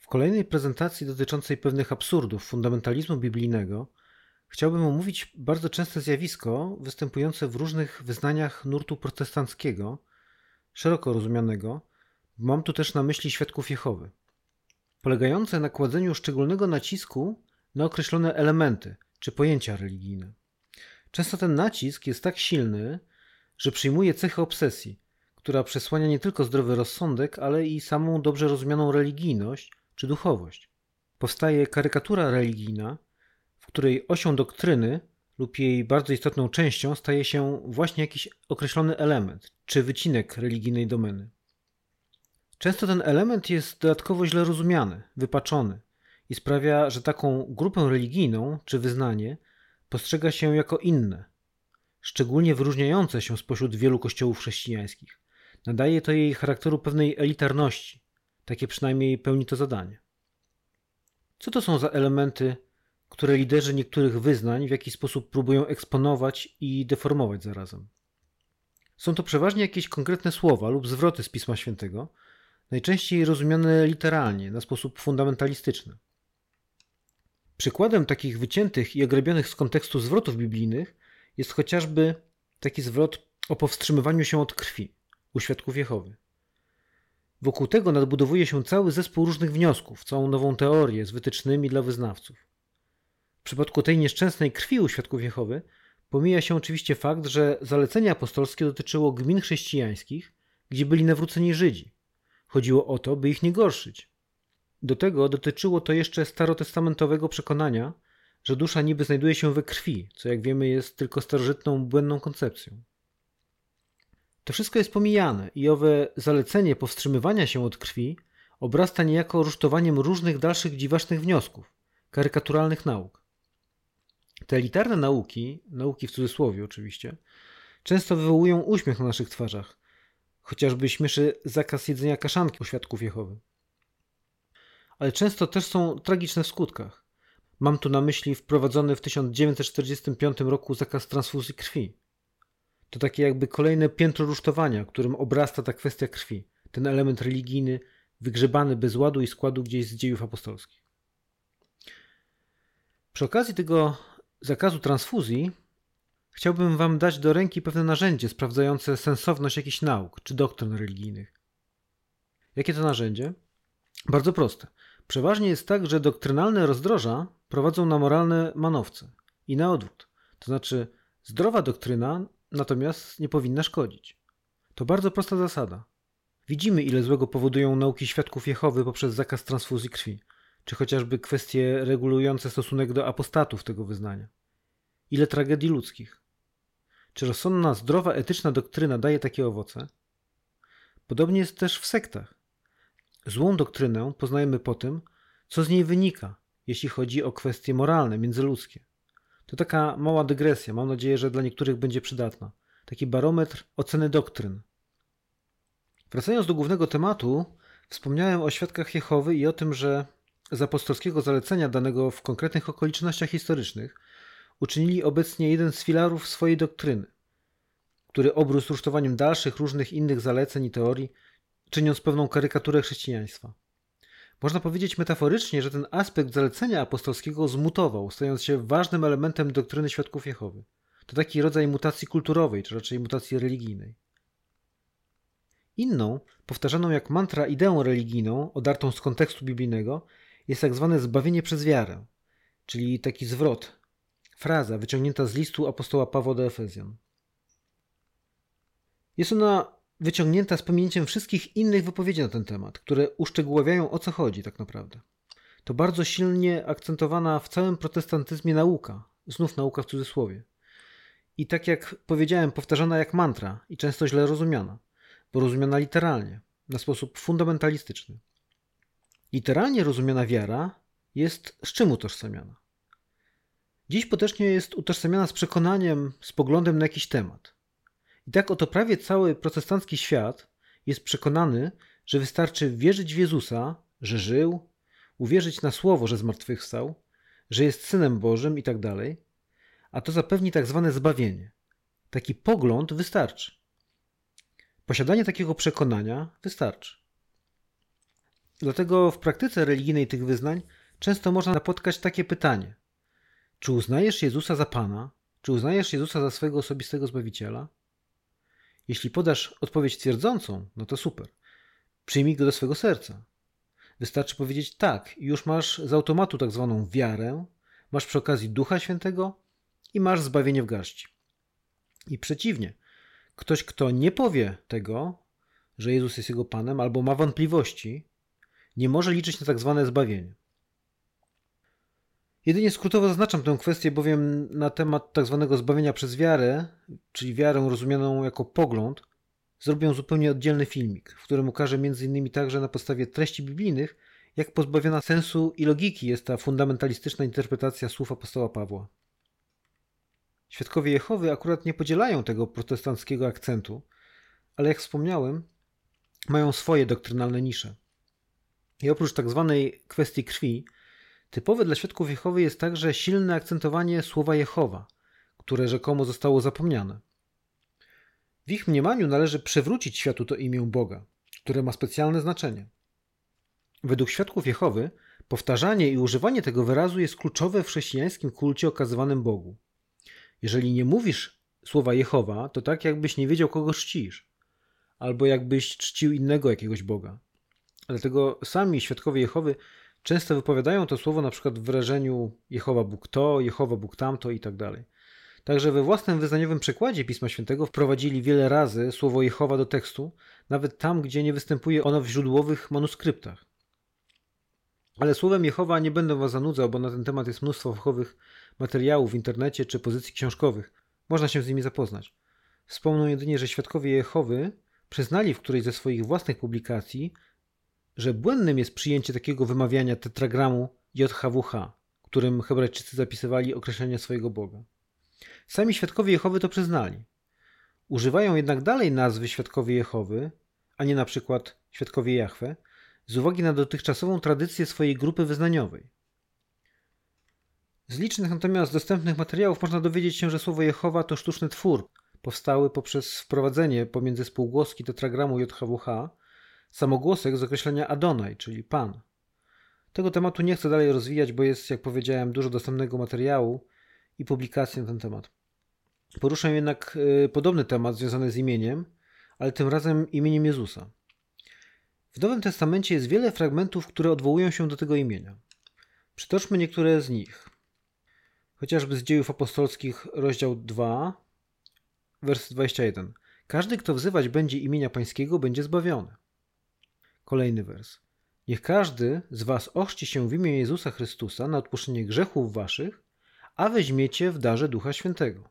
W kolejnej prezentacji dotyczącej pewnych absurdów fundamentalizmu biblijnego chciałbym omówić bardzo częste zjawisko występujące w różnych wyznaniach nurtu protestanckiego, szeroko rozumianego, mam tu też na myśli świadków Jehowy, polegające na kładzeniu szczególnego nacisku na określone elementy czy pojęcia religijne. Często ten nacisk jest tak silny, że przyjmuje cechę obsesji, która przesłania nie tylko zdrowy rozsądek, ale i samą dobrze rozumianą religijność czy duchowość. Powstaje karykatura religijna, w której osią doktryny lub jej bardzo istotną częścią staje się właśnie jakiś określony element czy wycinek religijnej domeny. Często ten element jest dodatkowo źle rozumiany, wypaczony i sprawia, że taką grupę religijną czy wyznanie postrzega się jako inne, szczególnie wyróżniające się spośród wielu kościołów chrześcijańskich. Nadaje to jej charakteru pewnej elitarności, takie przynajmniej pełni to zadanie. Co to są za elementy, które liderzy niektórych wyznań w jakiś sposób próbują eksponować i deformować zarazem? Są to przeważnie jakieś konkretne słowa lub zwroty z Pisma Świętego, najczęściej rozumiane literalnie, na sposób fundamentalistyczny. Przykładem takich wyciętych i ogrebionych z kontekstu zwrotów biblijnych jest chociażby taki zwrot o powstrzymywaniu się od krwi u świadków Jehowy. Wokół tego nadbudowuje się cały zespół różnych wniosków, całą nową teorię z wytycznymi dla wyznawców. W przypadku tej nieszczęsnej krwi u świadków Jehowy pomija się oczywiście fakt, że zalecenia apostolskie dotyczyło gmin chrześcijańskich, gdzie byli nawróceni Żydzi. Chodziło o to, by ich nie gorszyć. Do tego dotyczyło to jeszcze starotestamentowego przekonania, że dusza niby znajduje się we krwi, co jak wiemy jest tylko starożytną, błędną koncepcją. To wszystko jest pomijane i owe zalecenie powstrzymywania się od krwi obrasta niejako rusztowaniem różnych dalszych dziwacznych wniosków, karykaturalnych nauk. Te elitarne nauki, nauki w cudzysłowie oczywiście, często wywołują uśmiech na naszych twarzach, chociażby śmieszy zakaz jedzenia kaszanki u świadków Jehowy. Ale często też są tragiczne w skutkach. Mam tu na myśli wprowadzony w 1945 roku zakaz transfuzji krwi, to takie jakby kolejne piętro rusztowania, którym obrasta ta kwestia krwi, ten element religijny, wygrzebany bez ładu i składu gdzieś z dziejów apostolskich. Przy okazji tego zakazu transfuzji chciałbym Wam dać do ręki pewne narzędzie sprawdzające sensowność jakichś nauk czy doktryn religijnych. Jakie to narzędzie? Bardzo proste. Przeważnie jest tak, że doktrynalne rozdroża prowadzą na moralne manowce i na odwrót. To znaczy, zdrowa doktryna natomiast nie powinna szkodzić. To bardzo prosta zasada. Widzimy, ile złego powodują nauki świadków Jehowy poprzez zakaz transfuzji krwi, czy chociażby kwestie regulujące stosunek do apostatów tego wyznania. Ile tragedii ludzkich. Czy rozsądna, zdrowa, etyczna doktryna daje takie owoce? Podobnie jest też w sektach. Złą doktrynę poznajemy po tym, co z niej wynika, jeśli chodzi o kwestie moralne, międzyludzkie. To taka mała dygresja, mam nadzieję, że dla niektórych będzie przydatna. Taki barometr oceny doktryn. Wracając do głównego tematu, wspomniałem o świadkach Jehowy i o tym, że z apostolskiego zalecenia danego w konkretnych okolicznościach historycznych uczynili obecnie jeden z filarów swojej doktryny, który obrósł rusztowaniem dalszych różnych innych zaleceń i teorii, czyniąc pewną karykaturę chrześcijaństwa. Można powiedzieć metaforycznie, że ten aspekt zalecenia apostolskiego zmutował, stając się ważnym elementem doktryny świadków Jehowy. To taki rodzaj mutacji kulturowej, czy raczej mutacji religijnej. Inną, powtarzaną jak mantra ideą religijną, odartą z kontekstu biblijnego, jest tak zwane zbawienie przez wiarę, czyli taki zwrot, fraza wyciągnięta z listu apostoła Pawła do Efezjan. Jest ona wyciągnięta z pominięciem wszystkich innych wypowiedzi na ten temat, które uszczegóławiają o co chodzi tak naprawdę. To bardzo silnie akcentowana w całym protestantyzmie nauka, znów nauka w cudzysłowie. I tak jak powiedziałem, powtarzana jak mantra i często źle rozumiana, bo rozumiana literalnie, na sposób fundamentalistyczny. Literalnie rozumiana wiara jest z czym utożsamiana? Dziś potocznie jest utożsamiana z przekonaniem, z poglądem na jakiś temat – i tak oto prawie cały protestancki świat jest przekonany, że wystarczy wierzyć w Jezusa, że żył, uwierzyć na słowo, że zmartwychwstał, że jest synem Bożym i tak dalej, a to zapewni tak zwane zbawienie. Taki pogląd wystarczy. Posiadanie takiego przekonania wystarczy. Dlatego w praktyce religijnej tych wyznań często można napotkać takie pytanie: czy uznajesz Jezusa za Pana? Czy uznajesz Jezusa za swojego osobistego zbawiciela? Jeśli podasz odpowiedź twierdzącą, no to super. Przyjmij go do swego serca. Wystarczy powiedzieć tak i już masz z automatu tak zwaną wiarę, masz przy okazji Ducha Świętego i masz zbawienie w garści. I przeciwnie, ktoś, kto nie powie tego, że Jezus jest jego Panem albo ma wątpliwości, nie może liczyć na tak zwane zbawienie. Jedynie skrótowo zaznaczam tę kwestię, bowiem na temat tzw. Tak zbawienia przez wiarę, czyli wiarę rozumianą jako pogląd, zrobię zupełnie oddzielny filmik, w którym ukażę m.in. także na podstawie treści biblijnych, jak pozbawiona sensu i logiki jest ta fundamentalistyczna interpretacja słów apostoła Pawła. Świadkowie Jehowy akurat nie podzielają tego protestanckiego akcentu, ale jak wspomniałem, mają swoje doktrynalne nisze. I oprócz tzw. Tak kwestii krwi, Typowe dla świadków Jehowy jest także silne akcentowanie słowa Jehowa, które rzekomo zostało zapomniane. W ich mniemaniu należy przywrócić światu to imię Boga, które ma specjalne znaczenie. Według świadków Jehowy, powtarzanie i używanie tego wyrazu jest kluczowe w chrześcijańskim kulcie okazywanym Bogu. Jeżeli nie mówisz słowa Jehowa, to tak jakbyś nie wiedział, kogo czcisz, albo jakbyś czcił innego jakiegoś Boga. Dlatego sami świadkowie Jehowy Często wypowiadają to słowo na przykład w wyrażeniu Jehowa Bóg to, Jehowa Bóg tamto i tak dalej. Także we własnym wyznaniowym przekładzie Pisma Świętego wprowadzili wiele razy słowo Jehowa do tekstu, nawet tam, gdzie nie występuje ono w źródłowych manuskryptach. Ale słowem Jehowa nie będę Was zanudzał, bo na ten temat jest mnóstwo fachowych materiałów w internecie czy pozycji książkowych. Można się z nimi zapoznać. Wspomnę jedynie, że świadkowie Jehowy przyznali w którejś ze swoich własnych publikacji, że błędnym jest przyjęcie takiego wymawiania tetragramu JHWH, którym Hebrajczycy zapisywali określenia swojego Boga. Sami świadkowie Jehowy to przyznali. Używają jednak dalej nazwy świadkowie Jehowy, a nie na przykład świadkowie Jahwe, z uwagi na dotychczasową tradycję swojej grupy wyznaniowej. Z licznych natomiast dostępnych materiałów można dowiedzieć się, że słowo Jehowa to sztuczny twór, powstały poprzez wprowadzenie pomiędzy spółgłoski tetragramu JHWH samogłosek z określenia Adonai, czyli Pan. Tego tematu nie chcę dalej rozwijać, bo jest, jak powiedziałem, dużo dostępnego materiału i publikacji na ten temat. Poruszę jednak y, podobny temat związany z imieniem, ale tym razem imieniem Jezusa. W Nowym Testamencie jest wiele fragmentów, które odwołują się do tego imienia. Przytoczmy niektóre z nich. Chociażby z Dziejów Apostolskich, rozdział 2, werset 21. Każdy, kto wzywać będzie imienia Pańskiego, będzie zbawiony. Kolejny wers. Niech każdy z was ochrzci się w imię Jezusa Chrystusa na odpuszczenie grzechów waszych, a weźmiecie w darze Ducha Świętego.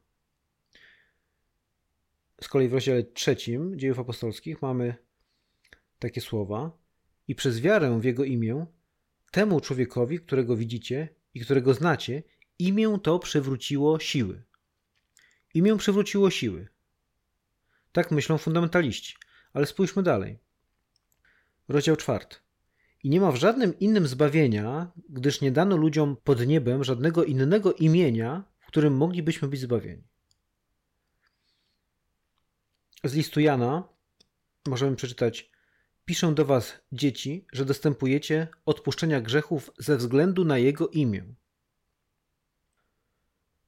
Z kolei w rozdziale trzecim dziejów apostolskich mamy takie słowa i przez wiarę w Jego imię temu człowiekowi, którego widzicie i którego znacie, imię to przywróciło siły. Imię przywróciło siły. Tak myślą fundamentaliści. Ale spójrzmy dalej. Rozdział czwarty. I nie ma w żadnym innym zbawienia, gdyż nie dano ludziom pod niebem żadnego innego imienia, w którym moglibyśmy być zbawieni. Z listu Jana możemy przeczytać: Piszę do Was, dzieci, że dostępujecie odpuszczenia grzechów ze względu na Jego imię.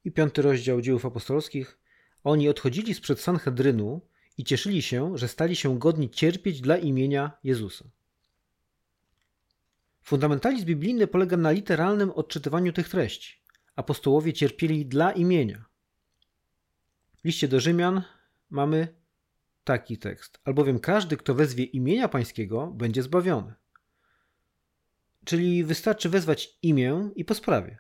I piąty rozdział dziejów apostolskich. Oni odchodzili sprzed Sanhedrynu, i cieszyli się, że stali się godni cierpieć dla imienia Jezusa. Fundamentalizm biblijny polega na literalnym odczytywaniu tych treści. Apostołowie cierpieli dla imienia. W liście do Rzymian mamy taki tekst: Albowiem każdy, kto wezwie imienia Pańskiego, będzie zbawiony. Czyli wystarczy wezwać imię i po sprawie.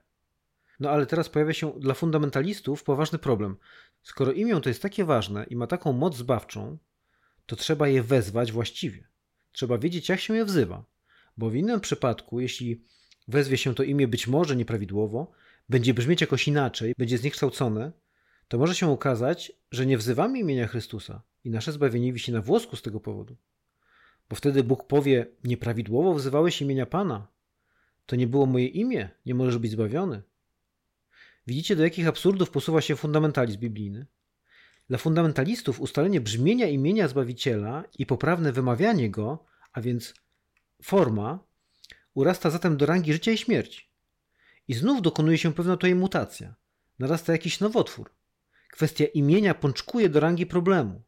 No ale teraz pojawia się dla fundamentalistów poważny problem. Skoro imię to jest takie ważne i ma taką moc zbawczą, to trzeba je wezwać właściwie. Trzeba wiedzieć, jak się je wzywa, bo w innym przypadku, jeśli wezwie się to imię być może nieprawidłowo, będzie brzmieć jakoś inaczej, będzie zniekształcone, to może się okazać, że nie wzywamy imienia Chrystusa i nasze zbawienie wisi na włosku z tego powodu. Bo wtedy Bóg powie: Nieprawidłowo wzywałeś imienia Pana. To nie było moje imię, nie możesz być zbawiony. Widzicie, do jakich absurdów posuwa się fundamentalizm biblijny? Dla fundamentalistów ustalenie brzmienia imienia Zbawiciela i poprawne wymawianie go, a więc forma, urasta zatem do rangi życia i śmierci. I znów dokonuje się pewna tutaj mutacja. Narasta jakiś nowotwór. Kwestia imienia pączkuje do rangi problemu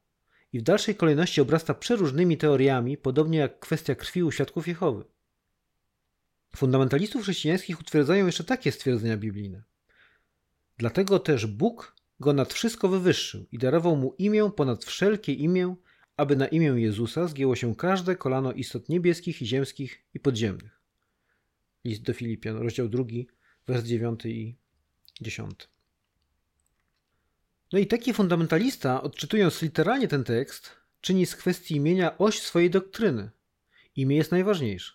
i w dalszej kolejności obrasta przeróżnymi teoriami, podobnie jak kwestia krwi u świadków Jehowy. Fundamentalistów chrześcijańskich utwierdzają jeszcze takie stwierdzenia biblijne. Dlatego też Bóg go nad wszystko wywyższył i darował mu imię ponad wszelkie imię, aby na imię Jezusa zgięło się każde kolano istot niebieskich i ziemskich i podziemnych. List do Filipian, rozdział 2, wers 9 i 10. No i taki fundamentalista, odczytując literalnie ten tekst, czyni z kwestii imienia oś swojej doktryny. Imię jest najważniejsze.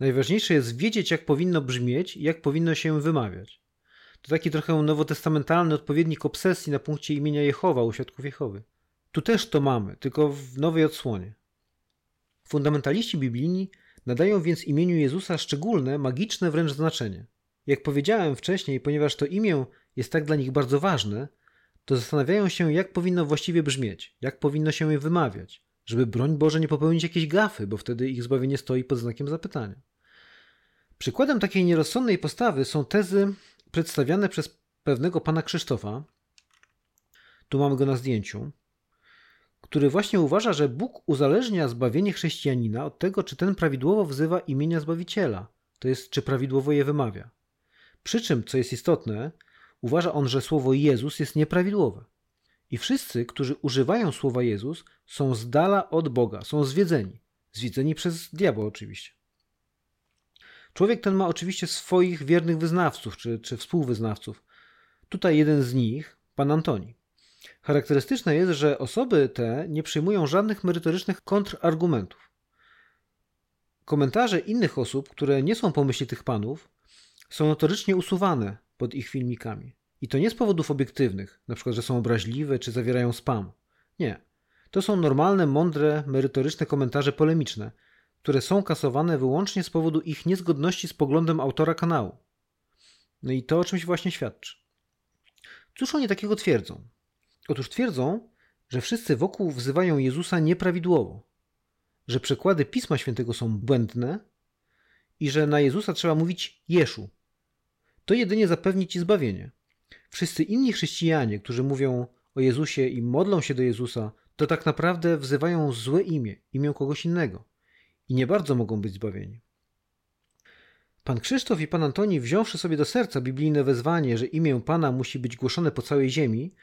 Najważniejsze jest wiedzieć, jak powinno brzmieć i jak powinno się wymawiać. To taki trochę nowotestamentalny odpowiednik obsesji na punkcie imienia Jehowa u świadków Jehowy. Tu też to mamy, tylko w nowej odsłonie. Fundamentaliści biblijni nadają więc imieniu Jezusa szczególne, magiczne wręcz znaczenie. Jak powiedziałem wcześniej, ponieważ to imię jest tak dla nich bardzo ważne, to zastanawiają się, jak powinno właściwie brzmieć, jak powinno się je wymawiać, żeby broń Boże nie popełnić jakiejś gafy, bo wtedy ich zbawienie stoi pod znakiem zapytania. Przykładem takiej nierozsądnej postawy są tezy przedstawiane przez pewnego pana Krzysztofa, tu mamy go na zdjęciu, który właśnie uważa, że Bóg uzależnia zbawienie chrześcijanina od tego, czy ten prawidłowo wzywa imienia Zbawiciela, to jest, czy prawidłowo je wymawia. Przy czym, co jest istotne, uważa on, że słowo Jezus jest nieprawidłowe. I wszyscy, którzy używają słowa Jezus, są z dala od Boga, są zwiedzeni. Zwiedzeni przez diabła oczywiście. Człowiek ten ma oczywiście swoich wiernych wyznawców czy, czy współwyznawców. Tutaj jeden z nich, pan Antoni. Charakterystyczne jest, że osoby te nie przyjmują żadnych merytorycznych kontrargumentów. Komentarze innych osób, które nie są po myśli tych panów, są notorycznie usuwane pod ich filmikami. I to nie z powodów obiektywnych, np. że są obraźliwe czy zawierają spam. Nie. To są normalne, mądre, merytoryczne komentarze polemiczne, które są kasowane wyłącznie z powodu ich niezgodności z poglądem autora kanału. No i to o czymś właśnie świadczy. Cóż oni takiego twierdzą? Otóż twierdzą, że wszyscy wokół wzywają Jezusa nieprawidłowo, że przekłady Pisma Świętego są błędne i że na Jezusa trzeba mówić Jeszu. To jedynie zapewni ci zbawienie. Wszyscy inni chrześcijanie, którzy mówią o Jezusie i modlą się do Jezusa, to tak naprawdę wzywają złe imię, imię kogoś innego i nie bardzo mogą być zbawieni. Pan Krzysztof i pan Antoni, wziąwszy sobie do serca biblijne wezwanie, że imię Pana musi być głoszone po całej ziemi,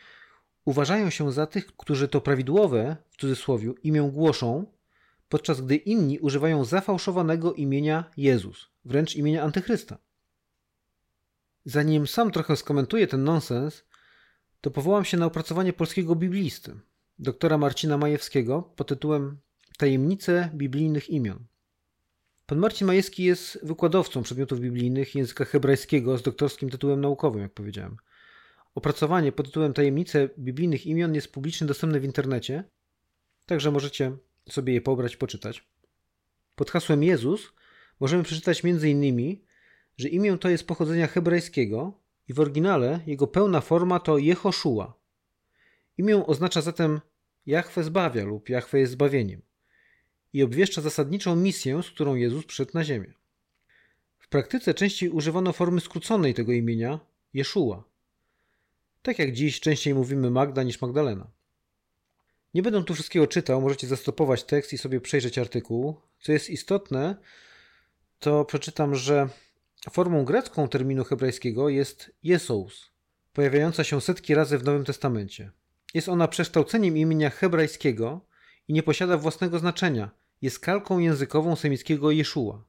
uważają się za tych, którzy to prawidłowe, w cudzysłowie, imię głoszą, podczas gdy inni używają zafałszowanego imienia Jezus, wręcz imienia Antychrysta. Zanim sam trochę skomentuję ten nonsens, to powołam się na opracowanie polskiego biblisty, doktora Marcina Majewskiego pod tytułem Tajemnice biblijnych imion. Pan Marcin Majewski jest wykładowcą przedmiotów biblijnych języka hebrajskiego z doktorskim tytułem naukowym, jak powiedziałem. Opracowanie pod tytułem Tajemnice biblijnych imion jest publicznie dostępne w internecie, także możecie sobie je pobrać, poczytać. Pod hasłem Jezus możemy przeczytać m.in., że imię to jest pochodzenia hebrajskiego i w oryginale jego pełna forma to Jehoszua. Imię oznacza zatem Jahwe zbawia lub Jahwe jest zbawieniem i obwieszcza zasadniczą misję, z którą Jezus przyszedł na ziemię. W praktyce częściej używano formy skróconej tego imienia Jeszua. Tak jak dziś częściej mówimy Magda niż Magdalena. Nie będę tu wszystkiego czytał, możecie zastopować tekst i sobie przejrzeć artykuł. Co jest istotne, to przeczytam, że formą grecką terminu hebrajskiego jest Jesous, pojawiająca się setki razy w Nowym Testamencie. Jest ona przekształceniem imienia hebrajskiego i nie posiada własnego znaczenia, jest kalką językową semickiego Jeszua.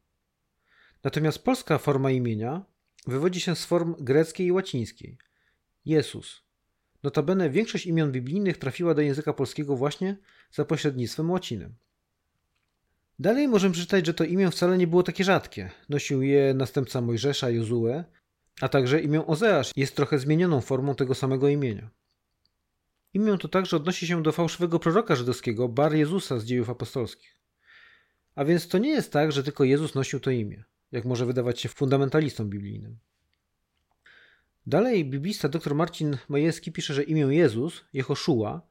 Natomiast polska forma imienia wywodzi się z form greckiej i łacińskiej. Jezus. Notabene większość imion biblijnych trafiła do języka polskiego właśnie za pośrednictwem łaciny. Dalej możemy przeczytać, że to imię wcale nie było takie rzadkie. Nosił je następca Mojżesza, Jozue, a także imię Ozeasz jest trochę zmienioną formą tego samego imienia. Imię to także odnosi się do fałszywego proroka żydowskiego Bar Jezusa z dziejów apostolskich. A więc to nie jest tak, że tylko Jezus nosił to imię, jak może wydawać się fundamentalistom biblijnym. Dalej biblista dr Marcin Majewski pisze, że imię Jezus, Jehoszua,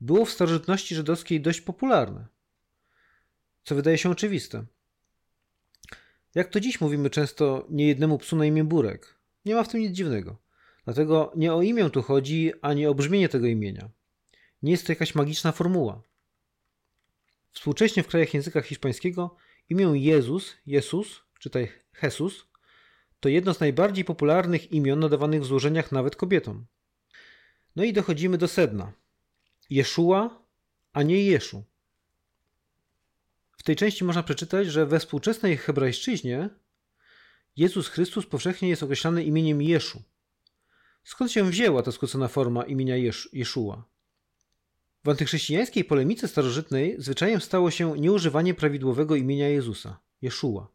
było w starożytności żydowskiej dość popularne, co wydaje się oczywiste. Jak to dziś mówimy często niejednemu psu na imię Burek. Nie ma w tym nic dziwnego. Dlatego nie o imię tu chodzi, ani o brzmienie tego imienia. Nie jest to jakaś magiczna formuła. Współcześnie w krajach języka hiszpańskiego imię Jezus, Jesus, czytaj Jesus, to jedno z najbardziej popularnych imion nadawanych w złożeniach nawet kobietom. No i dochodzimy do sedna. Jeszua, a nie Jeszu. W tej części można przeczytać, że we współczesnej hebrajszczyźnie Jezus Chrystus powszechnie jest określany imieniem Jeszu. Skąd się wzięła ta skrócona forma imienia Jesz w antychrześcijańskiej polemice starożytnej zwyczajem stało się nieużywanie prawidłowego imienia Jezusa, Jeszua,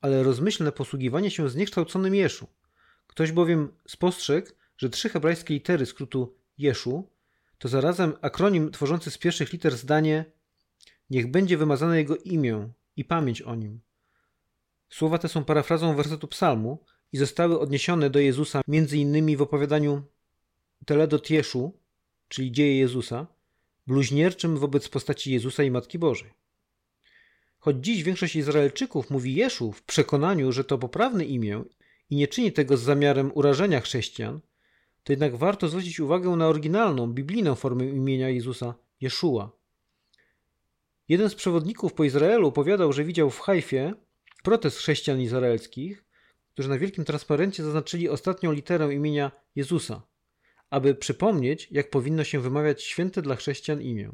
ale rozmyślne posługiwanie się zniekształconym Jeszu. Ktoś bowiem spostrzegł, że trzy hebrajskie litery skrótu Jeszu to zarazem akronim tworzący z pierwszych liter zdanie Niech będzie wymazane jego imię i pamięć o nim. Słowa te są parafrazą wersetu psalmu i zostały odniesione do Jezusa m.in. w opowiadaniu Teledot Jeszu, czyli Dzieje Jezusa, bluźnierczym wobec postaci Jezusa i Matki Bożej. Choć dziś większość Izraelczyków mówi Jeszu w przekonaniu, że to poprawne imię i nie czyni tego z zamiarem urażenia chrześcijan, to jednak warto zwrócić uwagę na oryginalną, biblijną formę imienia Jezusa Jeszua. Jeden z przewodników po Izraelu opowiadał, że widział w Hajfie protest chrześcijan izraelskich, którzy na wielkim transparencie zaznaczyli ostatnią literę imienia Jezusa aby przypomnieć, jak powinno się wymawiać święte dla chrześcijan imię.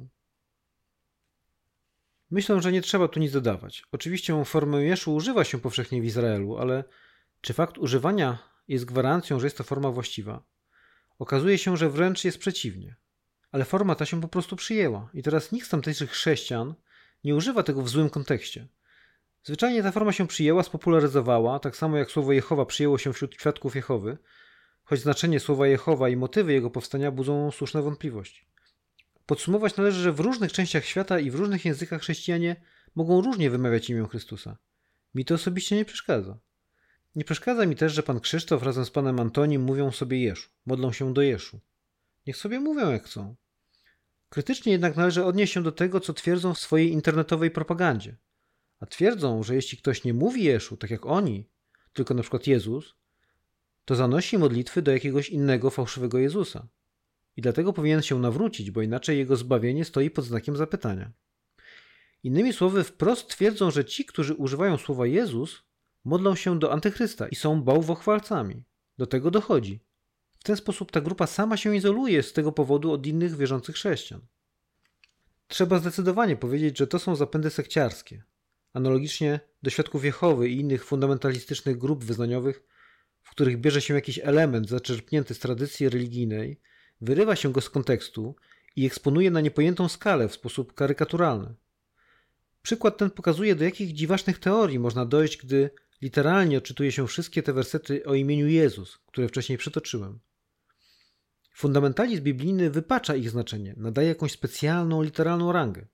Myślę, że nie trzeba tu nic dodawać. Oczywiście formę jeszu używa się powszechnie w Izraelu, ale czy fakt używania jest gwarancją, że jest to forma właściwa? Okazuje się, że wręcz jest przeciwnie. Ale forma ta się po prostu przyjęła i teraz nikt z tamtejszych chrześcijan nie używa tego w złym kontekście. Zwyczajnie ta forma się przyjęła, spopularyzowała, tak samo jak słowo Jehowa przyjęło się wśród świadków Jehowy, choć znaczenie słowa Jehowa i motywy jego powstania budzą słuszne wątpliwości. Podsumować należy, że w różnych częściach świata i w różnych językach chrześcijanie mogą różnie wymawiać imię Chrystusa. Mi to osobiście nie przeszkadza. Nie przeszkadza mi też, że pan Krzysztof razem z panem Antonim mówią sobie Jeszu, modlą się do Jeszu. Niech sobie mówią jak chcą. Krytycznie jednak należy odnieść się do tego, co twierdzą w swojej internetowej propagandzie. A twierdzą, że jeśli ktoś nie mówi Jeszu, tak jak oni, tylko na przykład Jezus, to zanosi modlitwy do jakiegoś innego fałszywego Jezusa. I dlatego powinien się nawrócić, bo inaczej jego zbawienie stoi pod znakiem zapytania. Innymi słowy, wprost twierdzą, że ci, którzy używają słowa Jezus, modlą się do antychrysta i są bałwochwalcami. Do tego dochodzi. W ten sposób ta grupa sama się izoluje z tego powodu od innych wierzących chrześcijan. Trzeba zdecydowanie powiedzieć, że to są zapędy sekciarskie. Analogicznie do świadków Jehowy i innych fundamentalistycznych grup wyznaniowych, w których bierze się jakiś element zaczerpnięty z tradycji religijnej, wyrywa się go z kontekstu i eksponuje na niepojętą skalę w sposób karykaturalny. Przykład ten pokazuje, do jakich dziwacznych teorii można dojść, gdy literalnie odczytuje się wszystkie te wersety o imieniu Jezus, które wcześniej przytoczyłem. Fundamentalizm biblijny wypacza ich znaczenie, nadaje jakąś specjalną literalną rangę.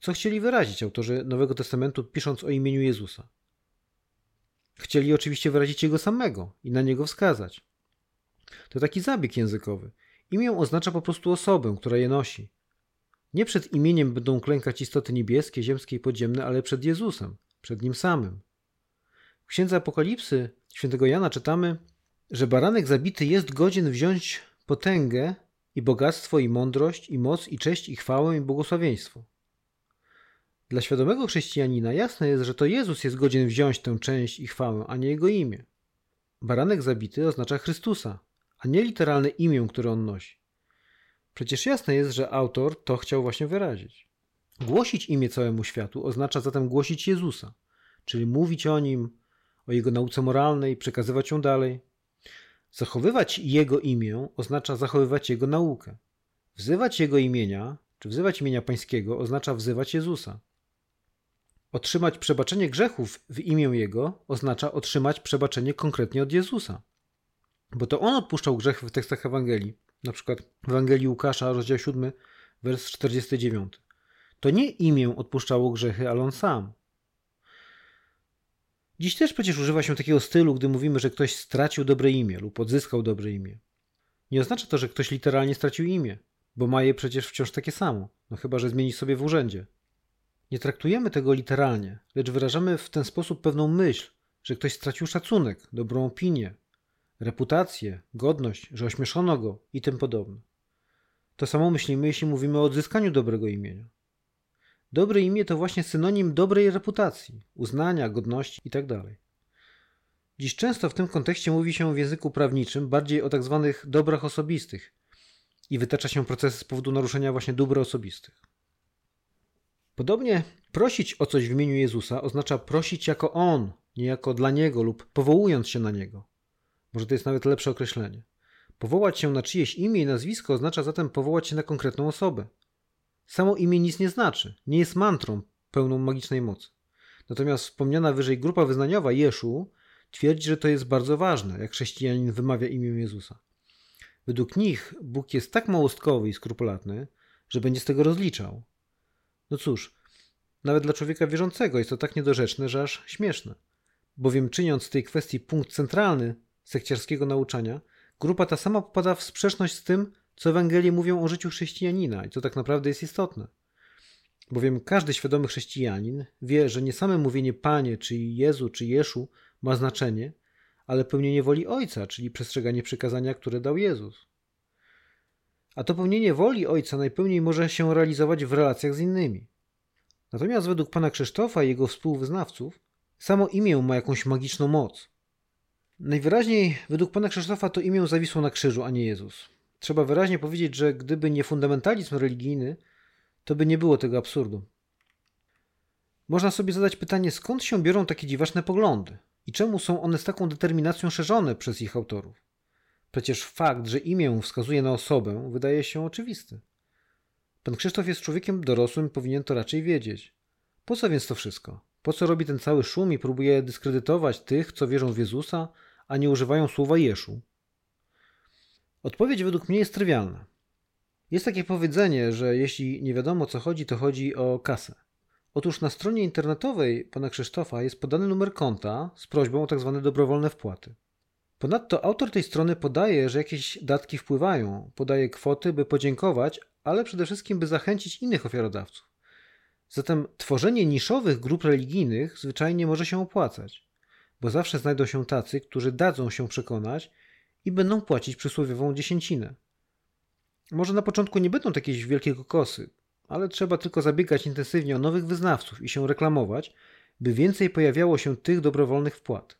Co chcieli wyrazić autorzy Nowego Testamentu pisząc o imieniu Jezusa? Chcieli oczywiście wyrazić jego samego i na niego wskazać. To taki zabieg językowy. Imię oznacza po prostu osobę, która je nosi. Nie przed imieniem będą klękać istoty niebieskie, ziemskie i podziemne, ale przed Jezusem, przed Nim samym. W Księdze Apokalipsy świętego Jana czytamy, że baranek zabity jest godzien wziąć potęgę i bogactwo i mądrość i moc i cześć i chwałę i błogosławieństwo. Dla świadomego chrześcijanina jasne jest, że to Jezus jest godzien wziąć tę część i chwałę, a nie jego imię. Baranek zabity oznacza Chrystusa, a nie literalne imię, które on nosi. Przecież jasne jest, że autor to chciał właśnie wyrazić. Głosić imię całemu światu oznacza zatem głosić Jezusa, czyli mówić o nim, o jego nauce moralnej, przekazywać ją dalej. Zachowywać jego imię oznacza zachowywać jego naukę. Wzywać jego imienia, czy wzywać imienia pańskiego oznacza wzywać Jezusa. Otrzymać przebaczenie grzechów w imię Jego oznacza otrzymać przebaczenie konkretnie od Jezusa. Bo to On odpuszczał grzechy w tekstach Ewangelii, na przykład w Ewangelii Łukasza, rozdział 7, wers 49. To nie imię odpuszczało grzechy, ale On sam. Dziś też przecież używa się takiego stylu, gdy mówimy, że ktoś stracił dobre imię lub odzyskał dobre imię. Nie oznacza to, że ktoś literalnie stracił imię, bo ma je przecież wciąż takie samo, no chyba że zmieni sobie w urzędzie. Nie traktujemy tego literalnie, lecz wyrażamy w ten sposób pewną myśl, że ktoś stracił szacunek, dobrą opinię, reputację, godność, że ośmieszono go i tym podobne. To samo myślimy, jeśli mówimy o odzyskaniu dobrego imienia. Dobre imię to właśnie synonim dobrej reputacji, uznania, godności itd. Tak Dziś często w tym kontekście mówi się w języku prawniczym bardziej o tzw. Tak dobrach osobistych i wytacza się procesy z powodu naruszenia właśnie dóbr osobistych. Podobnie prosić o coś w imieniu Jezusa oznacza prosić jako On, niejako dla Niego lub powołując się na Niego. Może to jest nawet lepsze określenie. Powołać się na czyjeś imię i nazwisko oznacza zatem powołać się na konkretną osobę. Samo imię nic nie znaczy, nie jest mantrą pełną magicznej mocy. Natomiast wspomniana wyżej grupa wyznaniowa Jeszu twierdzi, że to jest bardzo ważne, jak chrześcijanin wymawia imię Jezusa. Według nich Bóg jest tak małostkowy i skrupulatny, że będzie z tego rozliczał, no cóż, nawet dla człowieka wierzącego jest to tak niedorzeczne, że aż śmieszne. Bowiem czyniąc z tej kwestii punkt centralny sekciarskiego nauczania, grupa ta sama popada w sprzeczność z tym, co Ewangelie mówią o życiu chrześcijanina i co tak naprawdę jest istotne. Bowiem każdy świadomy chrześcijanin wie, że nie same mówienie Panie, czy Jezu, czy Jeszu ma znaczenie, ale pełnienie woli Ojca, czyli przestrzeganie przykazania, które dał Jezus a to pełnienie woli ojca najpełniej może się realizować w relacjach z innymi. Natomiast według pana Krzysztofa i jego współwyznawców, samo imię ma jakąś magiczną moc. Najwyraźniej według pana Krzysztofa to imię zawisło na krzyżu, a nie Jezus. Trzeba wyraźnie powiedzieć, że gdyby nie fundamentalizm religijny, to by nie było tego absurdu. Można sobie zadać pytanie, skąd się biorą takie dziwaczne poglądy i czemu są one z taką determinacją szerzone przez ich autorów. Przecież fakt, że imię wskazuje na osobę, wydaje się oczywisty. Pan Krzysztof jest człowiekiem dorosłym i powinien to raczej wiedzieć. Po co więc to wszystko? Po co robi ten cały szum i próbuje dyskredytować tych, co wierzą w Jezusa, a nie używają słowa Jeszu? Odpowiedź według mnie jest trywialna. Jest takie powiedzenie, że jeśli nie wiadomo co chodzi, to chodzi o kasę. Otóż na stronie internetowej pana Krzysztofa jest podany numer konta z prośbą o tzw. Tak dobrowolne wpłaty. Ponadto autor tej strony podaje, że jakieś datki wpływają, podaje kwoty, by podziękować, ale przede wszystkim, by zachęcić innych ofiarodawców. Zatem tworzenie niszowych grup religijnych zwyczajnie może się opłacać, bo zawsze znajdą się tacy, którzy dadzą się przekonać i będą płacić przysłowiową dziesięcinę. Może na początku nie będą to jakieś wielkie kokosy, ale trzeba tylko zabiegać intensywnie o nowych wyznawców i się reklamować, by więcej pojawiało się tych dobrowolnych wpłat.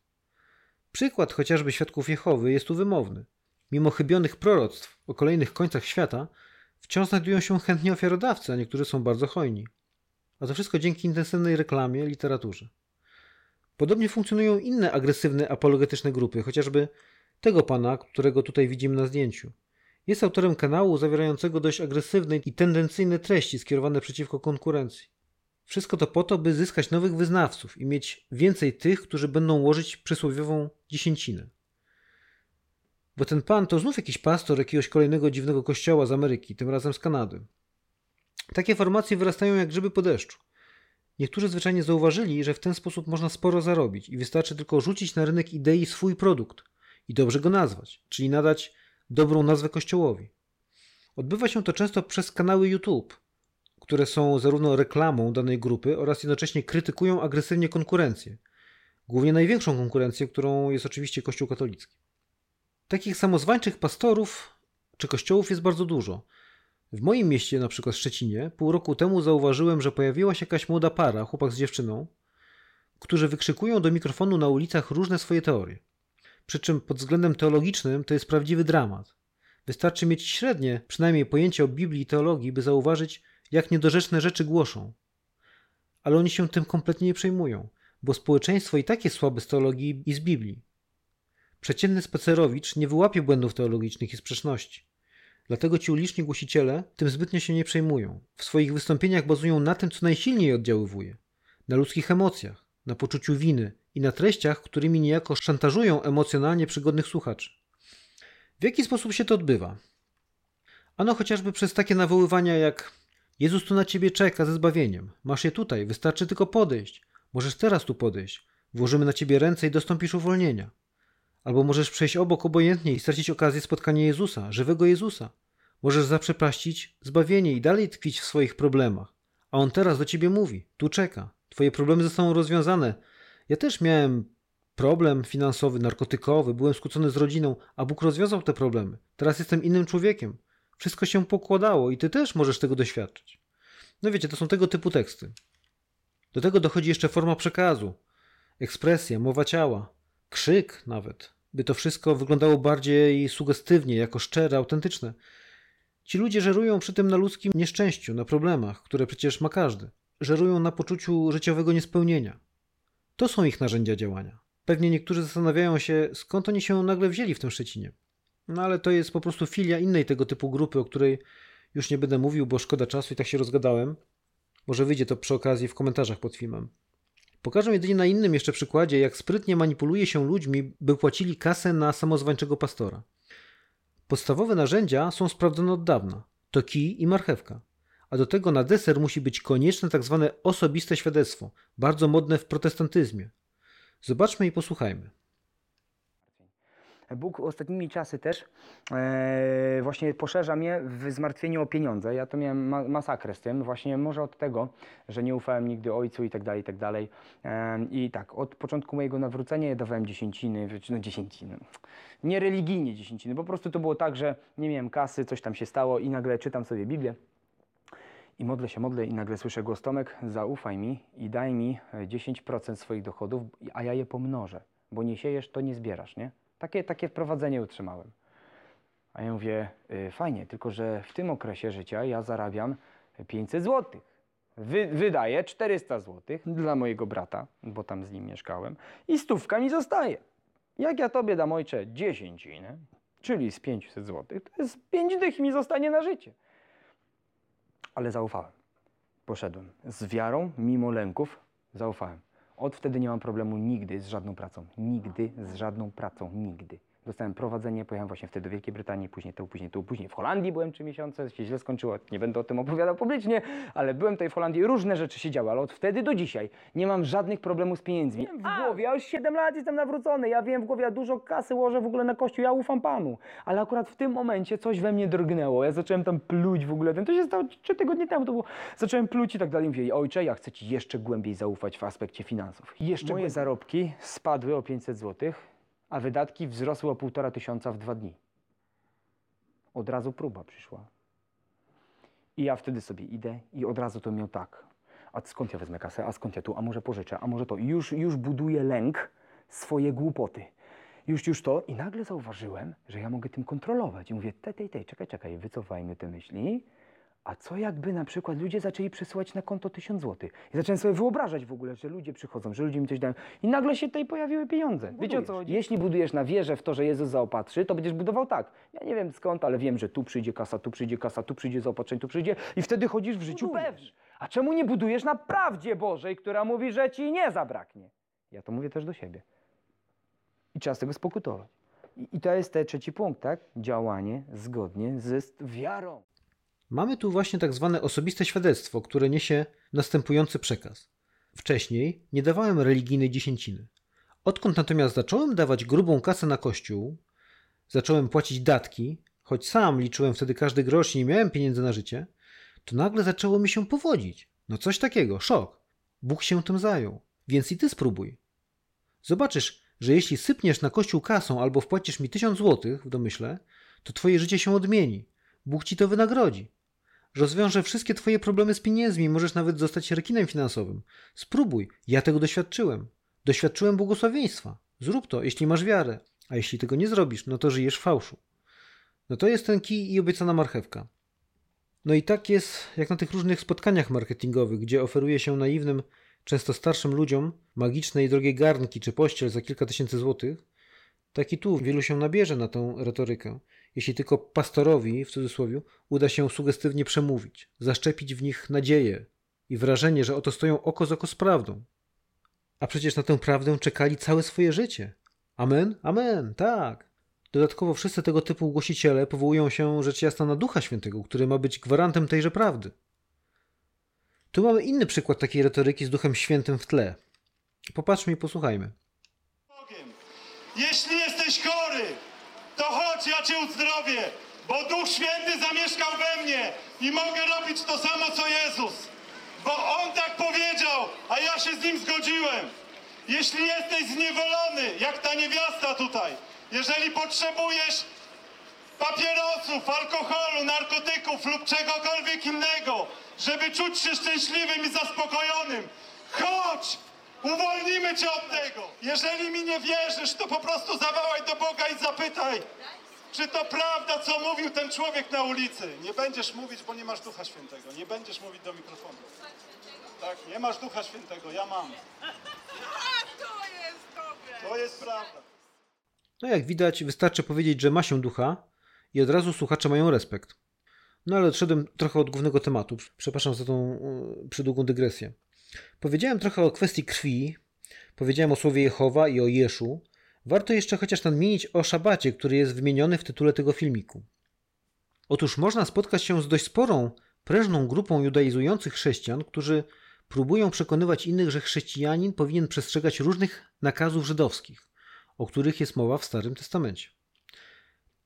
Przykład chociażby świadków Jehowy jest tu wymowny. Mimo chybionych proroctw o kolejnych końcach świata, wciąż znajdują się chętni ofiarodawcy, a niektórzy są bardzo hojni. A to wszystko dzięki intensywnej reklamie, literaturze. Podobnie funkcjonują inne agresywne apologetyczne grupy, chociażby tego pana, którego tutaj widzimy na zdjęciu. Jest autorem kanału zawierającego dość agresywne i tendencyjne treści skierowane przeciwko konkurencji. Wszystko to po to, by zyskać nowych wyznawców i mieć więcej tych, którzy będą łożyć przysłowiową dziesięcinę. Bo ten pan to znów jakiś pastor jakiegoś kolejnego dziwnego kościoła z Ameryki, tym razem z Kanady. Takie formacje wyrastają jak grzyby po deszczu. Niektórzy zwyczajnie zauważyli, że w ten sposób można sporo zarobić i wystarczy tylko rzucić na rynek idei swój produkt i dobrze go nazwać, czyli nadać dobrą nazwę kościołowi. Odbywa się to często przez kanały YouTube, które są zarówno reklamą danej grupy oraz jednocześnie krytykują agresywnie konkurencję – Głównie największą konkurencją, którą jest oczywiście Kościół katolicki. Takich samozwańczych pastorów czy kościołów jest bardzo dużo. W moim mieście, na przykład Szczecinie, pół roku temu zauważyłem, że pojawiła się jakaś młoda para, chłopak z dziewczyną, którzy wykrzykują do mikrofonu na ulicach różne swoje teorie. Przy czym pod względem teologicznym to jest prawdziwy dramat. Wystarczy mieć średnie, przynajmniej pojęcie o Biblii i teologii, by zauważyć, jak niedorzeczne rzeczy głoszą. Ale oni się tym kompletnie nie przejmują bo społeczeństwo i tak jest słabe z teologii i z Biblii. Przeciętny spacerowicz nie wyłapie błędów teologicznych i sprzeczności. Dlatego ci uliczni głosiciele tym zbytnio się nie przejmują. W swoich wystąpieniach bazują na tym, co najsilniej oddziaływuje na ludzkich emocjach, na poczuciu winy i na treściach, którymi niejako szantażują emocjonalnie przygodnych słuchaczy. W jaki sposób się to odbywa? Ano chociażby przez takie nawoływania jak Jezus tu na ciebie czeka ze zbawieniem, masz je tutaj, wystarczy tylko podejść, Możesz teraz tu podejść. Włożymy na ciebie ręce i dostąpisz uwolnienia. Albo możesz przejść obok obojętnie i stracić okazję spotkania Jezusa, żywego Jezusa. Możesz zaprzepaścić zbawienie i dalej tkwić w swoich problemach. A On teraz do ciebie mówi, tu czeka. Twoje problemy zostaną rozwiązane. Ja też miałem problem finansowy, narkotykowy, byłem skłócony z rodziną, a Bóg rozwiązał te problemy. Teraz jestem innym człowiekiem. Wszystko się pokładało i ty też możesz tego doświadczyć. No wiecie, to są tego typu teksty. Do tego dochodzi jeszcze forma przekazu, ekspresja, mowa ciała, krzyk nawet, by to wszystko wyglądało bardziej sugestywnie, jako szczere, autentyczne. Ci ludzie żerują przy tym na ludzkim nieszczęściu, na problemach, które przecież ma każdy. Żerują na poczuciu życiowego niespełnienia. To są ich narzędzia działania. Pewnie niektórzy zastanawiają się, skąd oni się nagle wzięli w tym Szczecinie. No ale to jest po prostu filia innej tego typu grupy, o której już nie będę mówił, bo szkoda czasu i tak się rozgadałem. Może wyjdzie to przy okazji w komentarzach pod filmem. Pokażę jedynie na innym jeszcze przykładzie, jak sprytnie manipuluje się ludźmi, by płacili kasę na samozwańczego pastora. Podstawowe narzędzia są sprawdzone od dawna. To kij i marchewka. A do tego na deser musi być konieczne tak zwane osobiste świadectwo, bardzo modne w protestantyzmie. Zobaczmy i posłuchajmy. Bóg ostatnimi czasy też e, właśnie poszerza mnie w zmartwieniu o pieniądze. Ja to miałem ma masakrę z tym, właśnie może od tego, że nie ufałem nigdy ojcu i tak dalej, i tak dalej. E, I tak, od początku mojego nawrócenia ja dawałem dziesięciny, no dziesięciny, nie religijnie dziesięciny, po prostu to było tak, że nie miałem kasy, coś tam się stało i nagle czytam sobie Biblię. I modlę się, modlę i nagle słyszę głos Tomek, zaufaj mi i daj mi 10% e, swoich dochodów, a ja je pomnożę, bo nie siejesz, to nie zbierasz, nie? Takie, takie wprowadzenie utrzymałem. A ja mówię, y, fajnie, tylko że w tym okresie życia ja zarabiam 500 zł. Wy, wydaję 400 zł dla mojego brata, bo tam z nim mieszkałem, i stówka mi zostaje. Jak ja tobie dam ojcze dziesięcinę, czyli z 500 zł, to jest 5 dych mi zostanie na życie. Ale zaufałem. Poszedłem z wiarą, mimo lęków, zaufałem. Od wtedy nie mam problemu nigdy z żadną pracą. Nigdy z żadną pracą. Nigdy dostałem prowadzenie, pojechałem właśnie wtedy do Wielkiej Brytanii, później tu, później tu, później w Holandii byłem trzy miesiące, się źle skończyło, nie będę o tym opowiadał publicznie, ale byłem tutaj w Holandii, różne rzeczy się działy, ale od wtedy do dzisiaj nie mam żadnych problemów z pieniędzmi. Wiem w głowie, ja już 7 lat jestem nawrócony, ja wiem w głowie, ja dużo kasy łożę w ogóle na kościół, ja ufam Panu, ale akurat w tym momencie coś we mnie drgnęło, ja zacząłem tam pluć w ogóle, to się stało trzy tygodnie temu, to było, zacząłem pluć i tak dalej, mówię, ojcze, ja chcę Ci jeszcze głębiej zaufać w aspekcie finansów. Jeszcze moje zarobki spadły o 500 złotych, a wydatki wzrosły o półtora tysiąca w dwa dni. Od razu próba przyszła. I ja wtedy sobie idę i od razu to miał tak. A skąd ja wezmę kasę? A skąd ja tu? A może pożyczę? A może to? już, już buduję lęk swoje głupoty. Już, już to. I nagle zauważyłem, że ja mogę tym kontrolować. I mówię, tej, tej, tej, czekaj, czekaj, wycofajmy te myśli. A co jakby na przykład ludzie zaczęli przesyłać na konto 1000 zł? I zacząłem sobie wyobrażać w ogóle, że ludzie przychodzą, że ludzie mi coś dają. I nagle się tutaj pojawiły pieniądze. Budujesz. No Wiecie o co chodzi? Jeśli budujesz na wierze w to, że Jezus zaopatrzy, to będziesz budował tak. Ja nie wiem skąd, ale wiem, że tu przyjdzie kasa, tu przyjdzie kasa, tu przyjdzie zaopatrzenie, tu przyjdzie. I wtedy chodzisz w życiu pewnie. A czemu nie budujesz na prawdzie Bożej, która mówi, że ci nie zabraknie? Ja to mówię też do siebie. I trzeba z tego spokutować. I, i to jest ten trzeci punkt, tak? Działanie zgodnie ze wiarą. Mamy tu właśnie tak zwane osobiste świadectwo, które niesie następujący przekaz. Wcześniej nie dawałem religijnej dziesięciny. Odkąd natomiast zacząłem dawać grubą kasę na kościół, zacząłem płacić datki, choć sam liczyłem wtedy każdy grosz i nie miałem pieniędzy na życie, to nagle zaczęło mi się powodzić. No coś takiego, szok. Bóg się tym zajął, więc i ty spróbuj. Zobaczysz, że jeśli sypniesz na kościół kasą albo wpłacisz mi tysiąc złotych w domyśle, to twoje życie się odmieni. Bóg ci to wynagrodzi. Rozwiążę wszystkie twoje problemy z pieniędzmi, możesz nawet zostać rekinem finansowym. Spróbuj, ja tego doświadczyłem. Doświadczyłem błogosławieństwa. Zrób to, jeśli masz wiarę. A jeśli tego nie zrobisz, no to żyjesz w fałszu. No to jest ten kij i obiecana marchewka. No i tak jest jak na tych różnych spotkaniach marketingowych, gdzie oferuje się naiwnym, często starszym ludziom magiczne i drogie garnki czy pościel za kilka tysięcy złotych. Tak i tu wielu się nabierze na tą retorykę jeśli tylko pastorowi, w cudzysłowie, uda się sugestywnie przemówić, zaszczepić w nich nadzieję i wrażenie, że oto stoją oko z oko z prawdą. A przecież na tę prawdę czekali całe swoje życie. Amen? Amen, tak. Dodatkowo wszyscy tego typu głosiciele powołują się rzecz jasna na Ducha Świętego, który ma być gwarantem tejże prawdy. Tu mamy inny przykład takiej retoryki z Duchem Świętym w tle. Popatrzmy i posłuchajmy. Jeśli jesteś chory, to chodź, ja cię uzdrowię, bo Duch Święty zamieszkał we mnie i mogę robić to samo, co Jezus. Bo On tak powiedział, a ja się z Nim zgodziłem. Jeśli jesteś zniewolony, jak ta niewiasta tutaj, jeżeli potrzebujesz papierosów, alkoholu, narkotyków lub czegokolwiek innego, żeby czuć się szczęśliwym i zaspokojonym, chodź! Uwolnimy cię od tego. Jeżeli mi nie wierzysz, to po prostu zawołaj do Boga i zapytaj, czy to prawda, co mówił ten człowiek na ulicy. Nie będziesz mówić, bo nie masz Ducha Świętego. Nie będziesz mówić do mikrofonu. Tak, nie masz Ducha Świętego, ja mam. to jest dobre. To jest prawda. No jak widać, wystarczy powiedzieć, że ma się ducha i od razu słuchacze mają respekt. No ale odszedłem trochę od głównego tematu. Przepraszam za tą e, przydługą dygresję. Powiedziałem trochę o kwestii krwi, powiedziałem o słowie Jehowa i o Jeszu. Warto jeszcze chociaż nadmienić o szabacie, który jest wymieniony w tytule tego filmiku. Otóż można spotkać się z dość sporą, prężną grupą judaizujących chrześcijan, którzy próbują przekonywać innych, że chrześcijanin powinien przestrzegać różnych nakazów żydowskich, o których jest mowa w Starym Testamencie.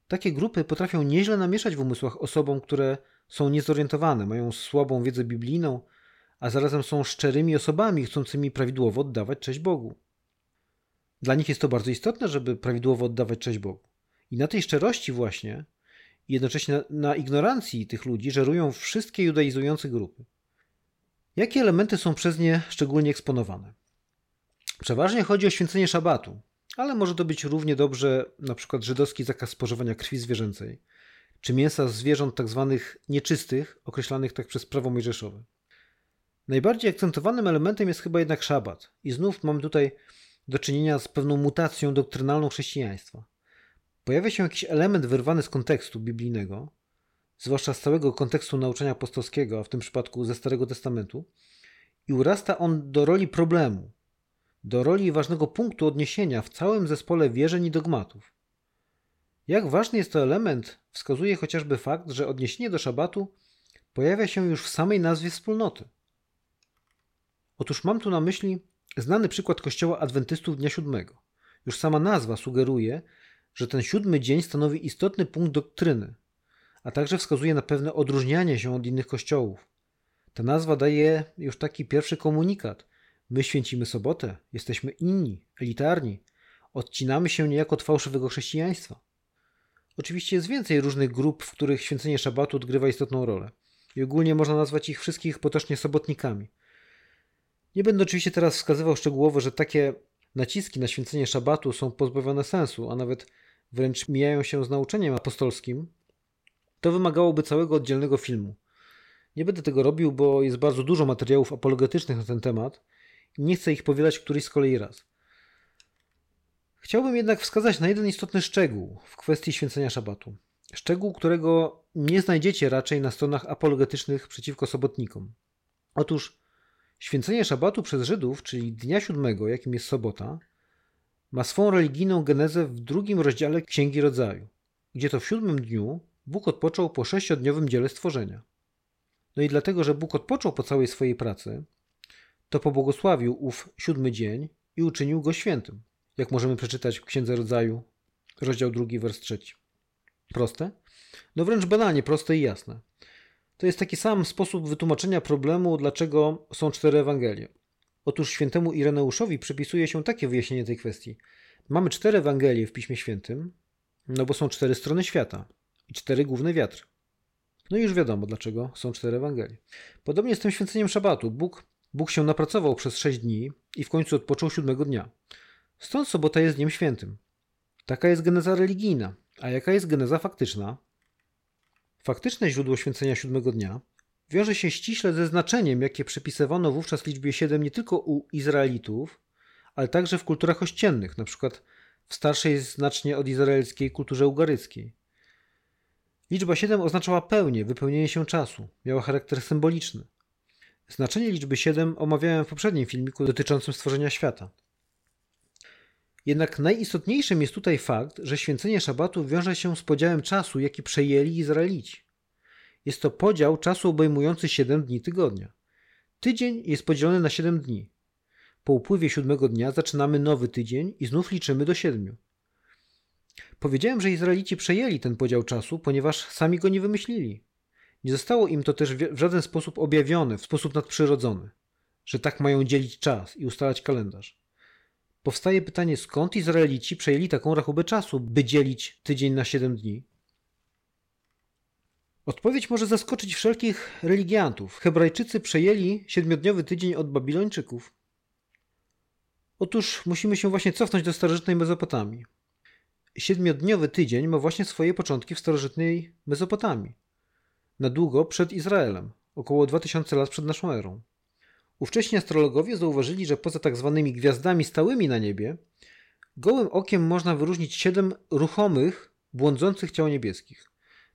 Takie grupy potrafią nieźle namieszać w umysłach osobom, które są niezorientowane, mają słabą wiedzę biblijną, a zarazem są szczerymi osobami chcącymi prawidłowo oddawać cześć Bogu. Dla nich jest to bardzo istotne, żeby prawidłowo oddawać cześć Bogu. I na tej szczerości właśnie, jednocześnie na, na ignorancji tych ludzi, żerują wszystkie judaizujące grupy. Jakie elementy są przez nie szczególnie eksponowane? Przeważnie chodzi o święcenie szabatu, ale może to być równie dobrze na przykład żydowski zakaz spożywania krwi zwierzęcej, czy mięsa zwierząt tzw. Tak nieczystych, określanych tak przez prawo mojżeszowe. Najbardziej akcentowanym elementem jest chyba jednak szabat. I znów mamy tutaj do czynienia z pewną mutacją doktrynalną chrześcijaństwa. Pojawia się jakiś element wyrwany z kontekstu biblijnego, zwłaszcza z całego kontekstu nauczania apostolskiego, a w tym przypadku ze Starego Testamentu, i urasta on do roli problemu, do roli ważnego punktu odniesienia w całym zespole wierzeń i dogmatów. Jak ważny jest to element, wskazuje chociażby fakt, że odniesienie do szabatu pojawia się już w samej nazwie wspólnoty. Otóż mam tu na myśli znany przykład kościoła adwentystów dnia siódmego. Już sama nazwa sugeruje, że ten siódmy dzień stanowi istotny punkt doktryny, a także wskazuje na pewne odróżnianie się od innych kościołów. Ta nazwa daje już taki pierwszy komunikat. My święcimy sobotę, jesteśmy inni, elitarni, odcinamy się niejako od fałszywego chrześcijaństwa. Oczywiście jest więcej różnych grup, w których święcenie szabatu odgrywa istotną rolę. I ogólnie można nazwać ich wszystkich potocznie sobotnikami – nie będę oczywiście teraz wskazywał szczegółowo, że takie naciski na święcenie szabatu są pozbawione sensu, a nawet wręcz mijają się z nauczeniem apostolskim. To wymagałoby całego oddzielnego filmu. Nie będę tego robił, bo jest bardzo dużo materiałów apologetycznych na ten temat i nie chcę ich powielać któryś z kolei raz. Chciałbym jednak wskazać na jeden istotny szczegół w kwestii święcenia szabatu. Szczegół, którego nie znajdziecie raczej na stronach apologetycznych przeciwko sobotnikom. Otóż Święcenie szabatu przez Żydów, czyli dnia siódmego, jakim jest sobota, ma swą religijną genezę w drugim rozdziale Księgi Rodzaju, gdzie to w siódmym dniu Bóg odpoczął po sześciodniowym dziele stworzenia. No i dlatego, że Bóg odpoczął po całej swojej pracy, to pobłogosławił ów siódmy dzień i uczynił go świętym, jak możemy przeczytać w Księdze Rodzaju, rozdział drugi, wers trzeci. Proste? No wręcz banalnie proste i jasne. To jest taki sam sposób wytłumaczenia problemu, dlaczego są cztery Ewangelie. Otóż świętemu Ireneuszowi przypisuje się takie wyjaśnienie tej kwestii. Mamy cztery Ewangelie w Piśmie Świętym, no bo są cztery strony świata i cztery główne wiatry. No i już wiadomo, dlaczego są cztery Ewangelie. Podobnie z tym święceniem szabatu. Bóg, Bóg się napracował przez sześć dni i w końcu odpoczął siódmego dnia. Stąd sobota jest dniem świętym. Taka jest geneza religijna. A jaka jest geneza faktyczna? Faktyczne źródło święcenia siódmego dnia wiąże się ściśle ze znaczeniem, jakie przypisywano wówczas liczbie siedem nie tylko u Izraelitów, ale także w kulturach ościennych, np. w starszej znacznie od izraelskiej kulturze ugaryckiej. Liczba siedem oznaczała pełnię, wypełnienie się czasu, miała charakter symboliczny. Znaczenie liczby 7 omawiałem w poprzednim filmiku dotyczącym stworzenia świata. Jednak najistotniejszym jest tutaj fakt, że święcenie szabatu wiąże się z podziałem czasu, jaki przejęli Izraelici. Jest to podział czasu obejmujący 7 dni tygodnia. Tydzień jest podzielony na 7 dni. Po upływie siódmego dnia zaczynamy nowy tydzień i znów liczymy do siedmiu. Powiedziałem, że Izraelici przejęli ten podział czasu, ponieważ sami go nie wymyślili. Nie zostało im to też w żaden sposób objawione, w sposób nadprzyrodzony, że tak mają dzielić czas i ustalać kalendarz. Powstaje pytanie, skąd Izraelici przejęli taką rachubę czasu, by dzielić tydzień na 7 dni? Odpowiedź może zaskoczyć wszelkich religiantów. Hebrajczycy przejęli siedmiodniowy tydzień od Babilończyków. Otóż musimy się właśnie cofnąć do starożytnej Mezopotamii. Siedmiodniowy tydzień ma właśnie swoje początki w starożytnej Mezopotamii, na długo przed Izraelem, około 2000 lat przed naszą erą. Ówcześni astrologowie zauważyli, że poza tak zwanymi gwiazdami stałymi na niebie, gołym okiem można wyróżnić siedem ruchomych, błądzących ciał niebieskich.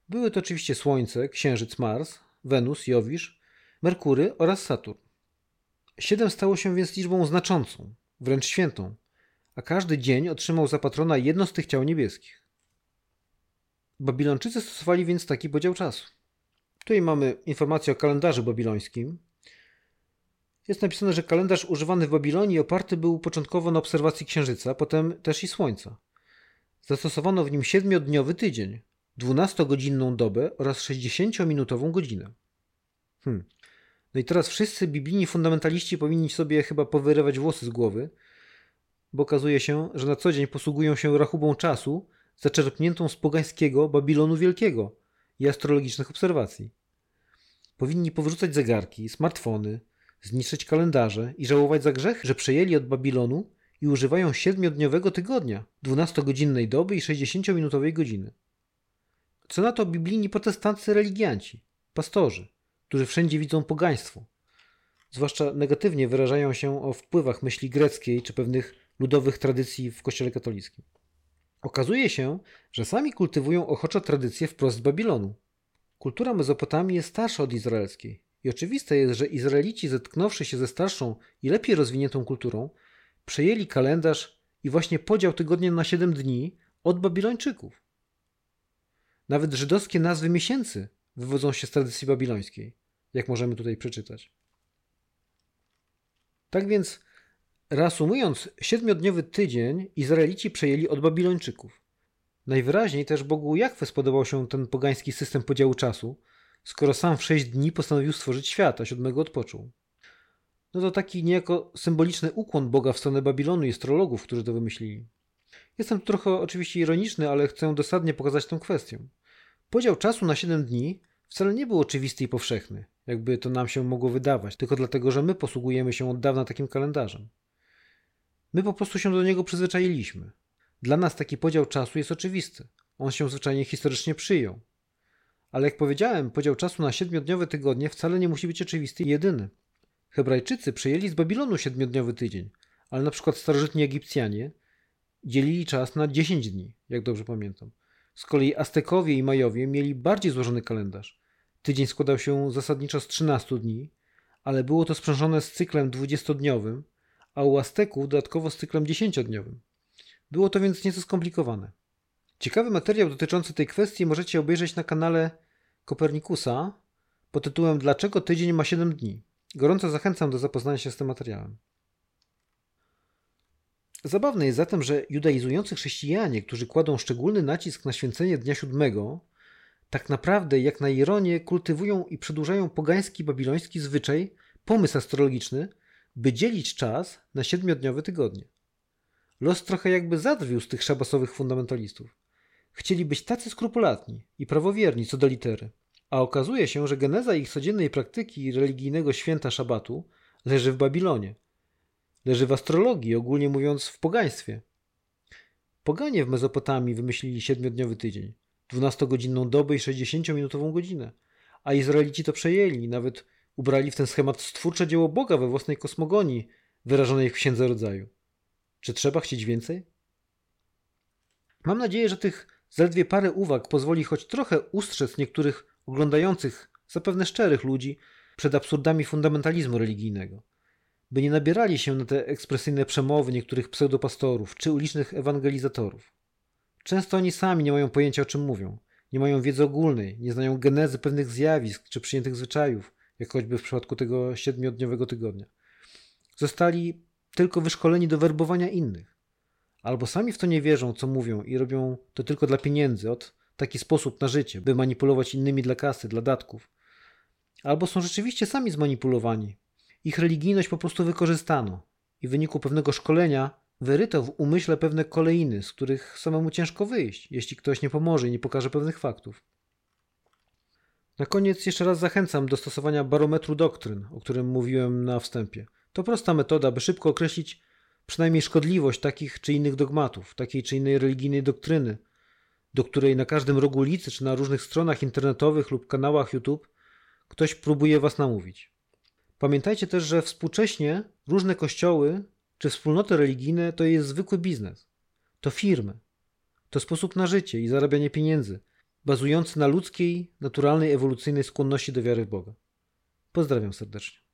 Były to oczywiście Słońce, Księżyc, Mars, Wenus, Jowisz, Merkury oraz Saturn. Siedem stało się więc liczbą znaczącą, wręcz świętą, a każdy dzień otrzymał za patrona jedno z tych ciał niebieskich. Babilończycy stosowali więc taki podział czasu. Tutaj mamy informację o kalendarzu babilońskim, jest napisane, że kalendarz używany w Babilonii oparty był początkowo na obserwacji księżyca, potem też i słońca. Zastosowano w nim siedmiodniowy tydzień, dwunastogodzinną dobę oraz sześćdziesięciominutową godzinę. Hmm. No i teraz wszyscy biblijni fundamentaliści powinni sobie chyba powyrywać włosy z głowy, bo okazuje się, że na co dzień posługują się rachubą czasu zaczerpniętą z pogańskiego Babilonu Wielkiego i astrologicznych obserwacji. Powinni powrzucać zegarki, smartfony, zniszczyć kalendarze i żałować za grzech, że przejęli od Babilonu i używają siedmiodniowego tygodnia, 12-godzinnej doby i 60-minutowej godziny. Co na to biblijni protestancy religianci, pastorzy, którzy wszędzie widzą pogaństwo. Zwłaszcza negatywnie wyrażają się o wpływach myśli greckiej czy pewnych ludowych tradycji w kościele katolickim. Okazuje się, że sami kultywują ochoczo tradycje wprost z Babilonu. Kultura Mezopotamii jest starsza od izraelskiej, i oczywiste jest, że Izraelici, zetknąwszy się ze starszą i lepiej rozwiniętą kulturą, przejęli kalendarz i właśnie podział tygodnia na 7 dni od Babilończyków. Nawet żydowskie nazwy miesięcy wywodzą się z tradycji babilońskiej, jak możemy tutaj przeczytać. Tak więc, reasumując, siedmiodniowy tydzień Izraelici przejęli od Babilończyków. Najwyraźniej też Bogu Jakwe spodobał się ten pogański system podziału czasu – skoro sam w sześć dni postanowił stworzyć świat, a siódmego odpoczął. No to taki niejako symboliczny ukłon Boga w stronę Babilonu i astrologów, którzy to wymyślili. Jestem tu trochę oczywiście ironiczny, ale chcę dosadnie pokazać tę kwestię. Podział czasu na 7 dni wcale nie był oczywisty i powszechny, jakby to nam się mogło wydawać, tylko dlatego, że my posługujemy się od dawna takim kalendarzem. My po prostu się do niego przyzwyczailiśmy. Dla nas taki podział czasu jest oczywisty. On się zwyczajnie historycznie przyjął. Ale jak powiedziałem, podział czasu na siedmiodniowe tygodnie wcale nie musi być oczywisty i jedyny. Hebrajczycy przejęli z Babilonu siedmiodniowy tydzień, ale na przykład starożytni Egipcjanie dzielili czas na 10 dni, jak dobrze pamiętam. Z kolei Aztekowie i Majowie mieli bardziej złożony kalendarz. Tydzień składał się zasadniczo z 13 dni, ale było to sprzężone z cyklem 20-dniowym, a u Azteków dodatkowo z cyklem 10-dniowym. Było to więc nieco skomplikowane. Ciekawy materiał dotyczący tej kwestii możecie obejrzeć na kanale Kopernikusa pod tytułem Dlaczego tydzień ma 7 dni? Gorąco zachęcam do zapoznania się z tym materiałem. Zabawne jest zatem, że judaizujący chrześcijanie, którzy kładą szczególny nacisk na święcenie dnia siódmego, tak naprawdę, jak na ironię, kultywują i przedłużają pogański babiloński zwyczaj, pomysł astrologiczny, by dzielić czas na siedmiodniowe tygodnie. Los trochę jakby zadrwił z tych szabasowych fundamentalistów. Chcieli być tacy skrupulatni i prawowierni co do litery. A okazuje się, że geneza ich codziennej praktyki religijnego święta szabatu leży w Babilonie. Leży w astrologii, ogólnie mówiąc w pogaństwie. Poganie w Mezopotamii wymyślili siedmiodniowy tydzień, dwunastogodzinną dobę i 60-minutową godzinę, a Izraelici to przejęli, nawet ubrali w ten schemat stwórcze dzieło Boga we własnej kosmogonii, wyrażonej w Księdze Rodzaju. Czy trzeba chcieć więcej? Mam nadzieję, że tych Zaledwie parę uwag pozwoli choć trochę ustrzec niektórych oglądających, zapewne szczerych ludzi przed absurdami fundamentalizmu religijnego. By nie nabierali się na te ekspresyjne przemowy niektórych pseudopastorów czy ulicznych ewangelizatorów. Często oni sami nie mają pojęcia o czym mówią, nie mają wiedzy ogólnej, nie znają genezy pewnych zjawisk czy przyjętych zwyczajów, jak choćby w przypadku tego siedmiodniowego tygodnia. Zostali tylko wyszkoleni do werbowania innych albo sami w to nie wierzą, co mówią i robią to tylko dla pieniędzy, od taki sposób na życie, by manipulować innymi dla kasy, dla datków, albo są rzeczywiście sami zmanipulowani. Ich religijność po prostu wykorzystano i w wyniku pewnego szkolenia wyryto w umyśle pewne kolejny, z których samemu ciężko wyjść, jeśli ktoś nie pomoże i nie pokaże pewnych faktów. Na koniec jeszcze raz zachęcam do stosowania barometru doktryn, o którym mówiłem na wstępie. To prosta metoda, by szybko określić, przynajmniej szkodliwość takich czy innych dogmatów, takiej czy innej religijnej doktryny, do której na każdym rogu ulicy czy na różnych stronach internetowych lub kanałach YouTube ktoś próbuje was namówić. Pamiętajcie też, że współcześnie różne kościoły czy wspólnoty religijne to jest zwykły biznes, to firmy, to sposób na życie i zarabianie pieniędzy, bazujący na ludzkiej, naturalnej, ewolucyjnej skłonności do wiary w Boga. Pozdrawiam serdecznie.